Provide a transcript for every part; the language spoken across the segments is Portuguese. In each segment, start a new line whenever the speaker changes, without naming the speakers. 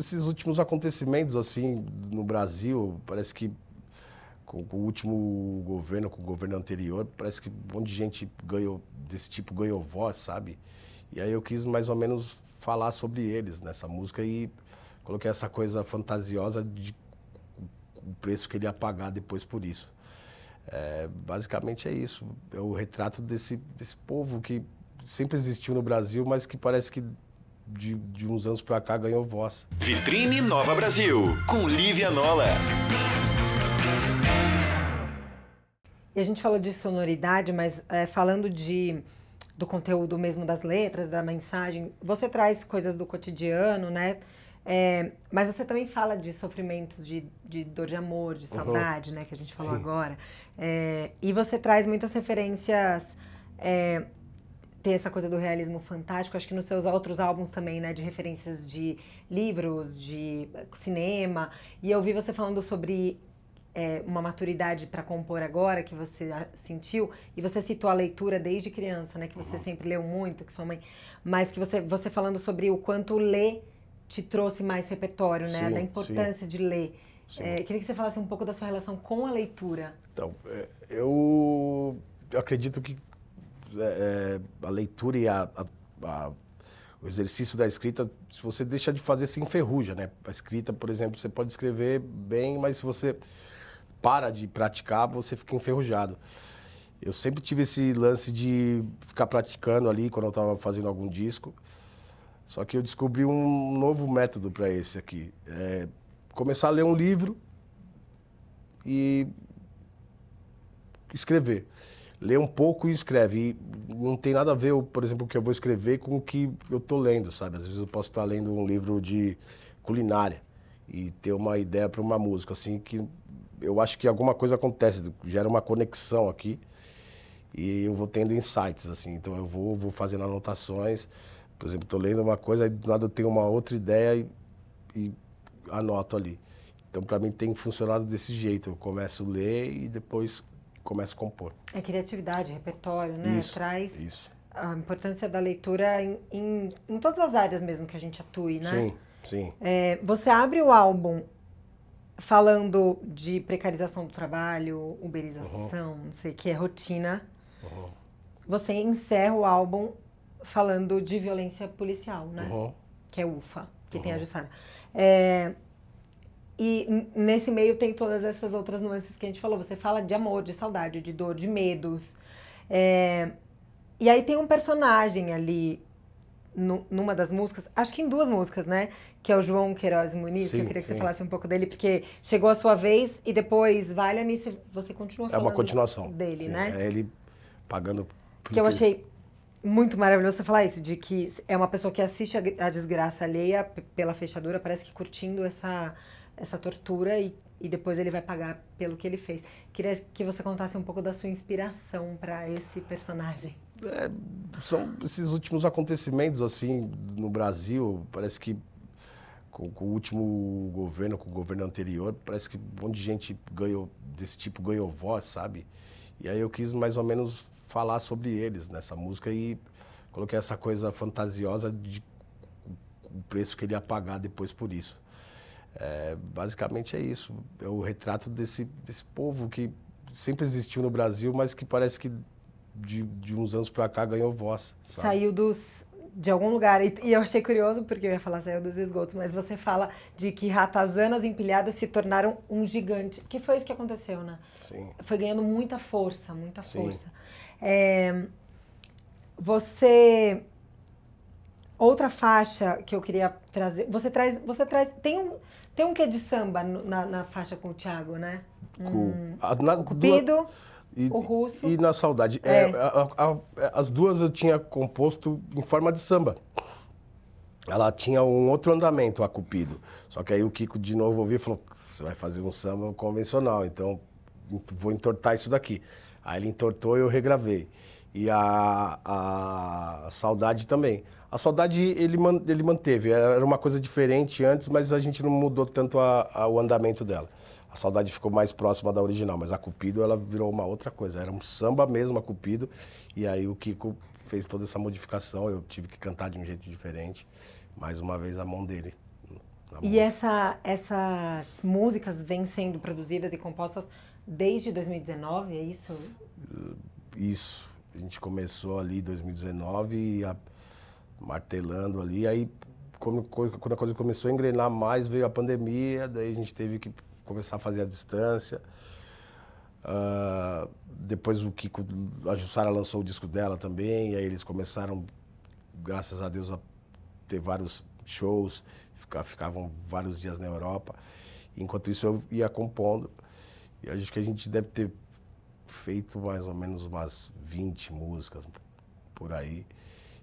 esses últimos acontecimentos assim no Brasil, parece que com, o último governo, com o governo anterior, parece que um monte de gente ganhou desse tipo ganhou voz, sabe? E aí eu quis mais ou menos falar sobre eles nessa música e coloquei essa coisa fantasiosa de o preço que ele ia pagar depois por isso. É, basicamente é isso. É o retrato desse, desse povo que sempre existiu no Brasil, mas que parece que de, de uns anos para cá ganhou voz. Vitrine Nova Brasil, com Lívia Nola.
E a gente falou de sonoridade, mas é, falando de do conteúdo mesmo das letras, da mensagem, você traz coisas do cotidiano, né? É, mas você também fala de sofrimentos de, de dor de amor, de saudade, uhum. né? Que a gente falou Sim. agora. É, e você traz muitas referências é, ter essa coisa do realismo fantástico, acho que nos seus outros álbuns também, né, de referências de livros, de eh, cinema. E eu vi você falando sobre é, uma maturidade para compor agora que você ah, sentiu, e você citou a leitura desde criança, né, que você uhum. sempre leu muito, que sua mãe, mas que você você falando sobre o quanto ler te trouxe mais repertório, né, sim, da importância sim. de ler. É, queria que você falasse um pouco da sua relação com a leitura.
Então, é, eu acredito que é, é, a leitura e a, a, a, o exercício da escrita, se você deixa de fazer, se enferruja, né? A escrita, por exemplo, você pode escrever bem, mas se você para de praticar, você fica enferrujado. Eu sempre tive esse lance de ficar praticando ali quando eu estava fazendo algum disco. Só que eu descobri um novo método para esse aqui. É começar a ler um livro e escrever lê um pouco e escreve. E não tem nada a ver, por exemplo, o que eu vou escrever com o que eu estou lendo, sabe? Às vezes eu posso estar lendo um livro de culinária e ter uma ideia para uma música, assim, que eu acho que alguma coisa acontece, gera uma conexão aqui e eu vou tendo insights, assim. Então eu vou, vou fazendo anotações. Por exemplo, estou lendo uma coisa, aí do nada eu tenho uma outra ideia e, e anoto ali. Então, para mim, tem funcionado desse jeito. Eu começo a ler e depois começa a compor.
É criatividade, repertório, né? Isso, Traz isso. a importância da leitura em, em, em, todas as áreas mesmo que a gente atue, né? Sim, sim. É, você abre o álbum falando de precarização do trabalho, uberização, uhum. não sei o que, é rotina. Uhum. Você encerra o álbum falando de violência policial, né? Uhum. Que é UFA, que tem uhum. a Jussara. É, e nesse meio tem todas essas outras nuances que a gente falou. Você fala de amor, de saudade, de dor, de medos. É... E aí tem um personagem ali numa das músicas, acho que em duas músicas, né? Que é o João Queiroz Muniz, sim, que eu queria que sim. você falasse um pouco dele, porque chegou a sua vez e depois Valha-me, você continua é falando. É uma continuação. Dele, sim, né? É
ele pagando. Que eu achei
muito maravilhoso você falar isso, de que é uma pessoa que assiste a, a desgraça alheia pela fechadura, parece que curtindo essa essa tortura e, e depois ele vai pagar pelo que ele fez. Queria que você contasse um pouco da sua inspiração para esse personagem.
É, são esses últimos acontecimentos assim no Brasil, parece que com, com, o último governo, com o governo anterior, parece que um monte de gente ganhou desse tipo ganhou voz, sabe? E aí eu quis mais ou menos falar sobre eles nessa música e coloquei essa coisa fantasiosa de o preço que ele ia pagar depois por isso. É, basicamente é isso. É o retrato desse, desse povo que sempre existiu no Brasil, mas que parece que de, de uns anos para cá ganhou voz.
Sabe? Saiu dos, de algum lugar. E, e, eu achei curioso, porque eu ia falar saiu dos esgotos, mas você fala de que ratazanas empilhadas se tornaram um gigante. Que foi isso que aconteceu, né? Sim. Foi ganhando muita força, muita Sim. força. É, você Outra faixa que eu queria trazer. Você traz. Você traz. Tem um, tem um quê de samba na, na faixa com o Thiago, né? Com, hum,
o Cupido. e, o russo. E na saudade. É. É, a, a, as duas eu tinha composto em forma de samba. Ela tinha um outro andamento, a Cupido. Só que aí o Kiko de novo ouviu e falou: você vai fazer um samba convencional, então vou entortar isso daqui. Aí ele entortou e eu regravei. E a, a saudade também. A saudade ele, man, ele manteve, era uma coisa diferente antes, mas a gente não mudou tanto a, a, o andamento dela. A saudade ficou mais próxima da original, mas a Cupido ela virou uma outra coisa. Era um samba mesmo, a Cupido. E aí o Kiko fez toda essa modificação, eu tive que cantar de um jeito diferente. Mais uma vez a mão dele.
e essa, essas músicas vêm sendo produzidas e compostas desde 2019, é isso?
Isso a gente começou ali em 2019, a, martelando ali, aí quando, quando a coisa começou a engrenar mais, veio a pandemia, daí a gente teve que começar a fazer a distância. Uh, depois o Kiko, a Jussara lançou o disco dela também, e aí eles começaram, graças a Deus, a ter vários shows, ficavam vários dias na Europa. Enquanto isso eu ia compondo. E acho que a gente deve ter feito mais ou menos umas 20 músicas por aí.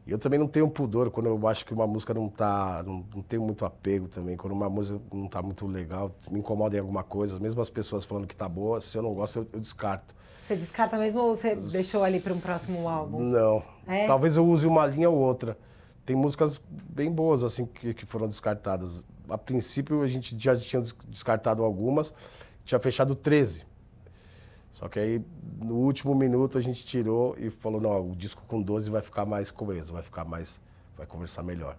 E eu também não tenho pudor quando eu acho que uma música não tá. Não, não tenho muito apego também. Quando uma música não tá muito legal, me incomoda em alguma coisa, mesmo as pessoas falando que tá boa, se eu não gosto, eu, eu descarto.
Você descarta mesmo ou você S deixou ali para um próximo álbum?
Não. É? Talvez eu use uma linha ou outra. Tem músicas bem boas, assim, que, que foram descartadas. A princípio, a gente já tinha descartado algumas, tinha fechado 13. Só que aí, no último minuto, a gente tirou e falou, não, o disco com 12 vai ficar mais coeso, vai ficar mais, vai conversar melhor.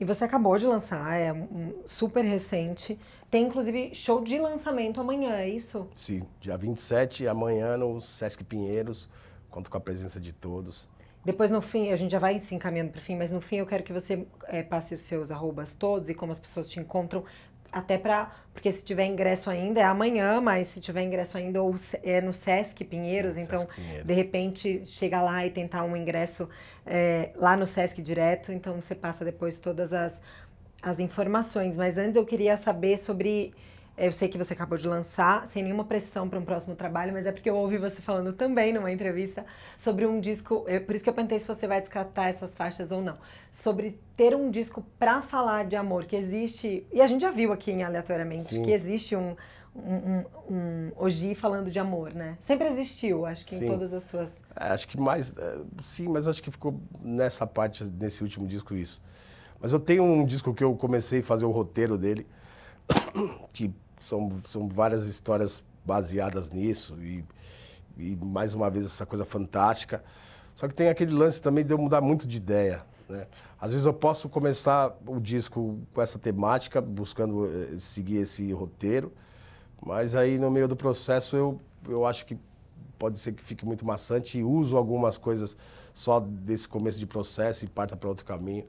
E você acabou de lançar, é um super recente. Tem, inclusive, show de lançamento amanhã, é isso?
Sim, dia 27, amanhã no Sesc Pinheiros. Conto com a presença de todos.
Depois, no fim, a gente já vai se encaminhando para o fim, mas no fim eu quero que você é, passe os seus arrobas todos e como as pessoas te encontram, até para porque se tiver ingresso ainda é amanhã, mas se tiver ingresso ainda ou é no Sesc Pinheiros, Sim, então Sesc Pinheiro. de repente chega lá e tentar um ingresso é, lá no Sesc direto, então você passa depois todas as as informações. Mas antes eu queria saber sobre eu sei que você acabou de lançar, sem nenhuma pressão para um próximo trabalho, mas é porque eu ouvi você falando também numa entrevista sobre um disco. É por isso que eu perguntei se você vai descartar essas faixas ou não. Sobre ter um disco para falar de amor, que existe. E a gente já viu aqui em Aleatoriamente Sim. que existe um, um, um, um Oji falando de amor, né? Sempre existiu, acho que sim. em todas as suas.
Acho que mais. É, sim, mas acho que ficou nessa parte, nesse último disco, isso. Mas eu tenho um disco que eu comecei a fazer o roteiro dele, que são, são várias histórias baseadas nisso e, e mais uma vez essa coisa fantástica. Só que tem aquele lance também de eu mudar muito de ideia. Né? Às vezes eu posso começar o disco com essa temática, buscando eh, seguir esse roteiro, mas aí no meio do processo eu, eu acho que pode ser que fique muito maçante e uso algumas coisas só desse começo de processo e parta para outro caminho.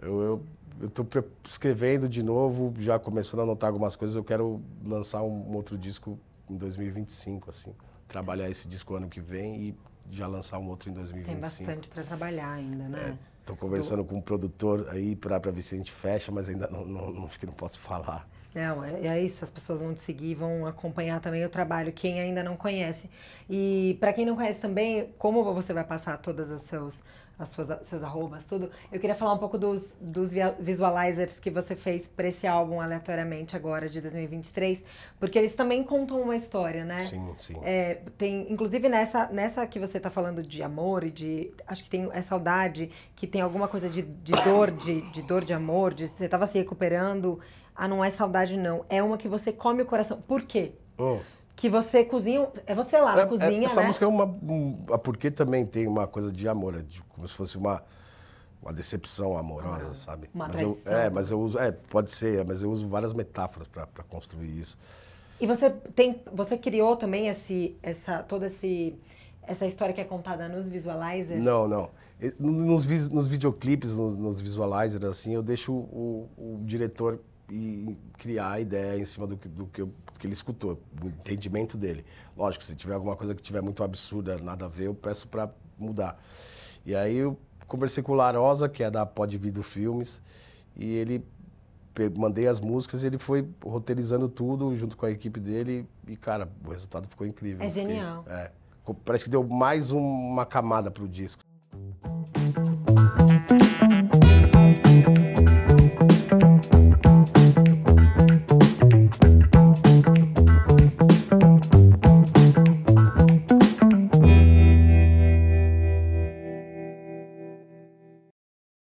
Eu, eu eu estou escrevendo de novo, já começando a anotar algumas coisas. Eu quero lançar um, outro disco em 2025, assim. Trabalhar esse disco ano que vem e já lançar um outro em 2025. Tem bastante
para trabalhar ainda, né?
Estou é, conversando Do... com um produtor aí para ver se a gente fecha, mas ainda não, não, não, acho que não posso falar.
Não, é, é isso. As pessoas vão te seguir, vão acompanhar também o trabalho, quem ainda não conhece. E para quem não conhece também, como você vai passar todos os seus as suas, seus arrobas, tudo. Eu queria falar um pouco dos, dos visualizers que você fez para esse álbum aleatoriamente agora de 2023, porque eles também contam uma história, né? Sim, sim. É, tem, inclusive nessa, nessa que você está falando de amor e de. Acho que tem é saudade, que tem alguma coisa de, de dor, de, de dor de amor, de você estava se recuperando. Ah, não é saudade, não. É uma que você come o coração. Por quê? Oh que você cozinha. É você lá na é, é cozinha. É, essa né? música é uma.
Porque também tem uma coisa de amor, é de, como se fosse uma, uma decepção amorosa, ah, sabe? Uma mas eu, é, mas eu uso. É, pode ser, mas eu uso várias metáforas para construir isso.
E você tem. Você criou também esse, essa, toda esse, essa história que é contada nos visualizers? Não,
não. Nos, nos videoclipes, nos, nos visualizers, assim, eu deixo o, o diretor e criar a ideia em cima do, do que, do que ele escutou, do entendimento dele. Lógico, se tiver alguma coisa que tiver muito absurda, nada a ver, eu peço para mudar. E aí eu conversei com o Larosa, que é da Pode Vidro Filmes, e ele mandei as músicas e ele foi roteirizando tudo junto com a equipe dele e cara, o resultado ficou incrível. É genial. Fiquei, é, parece que deu mais uma camada pro disco.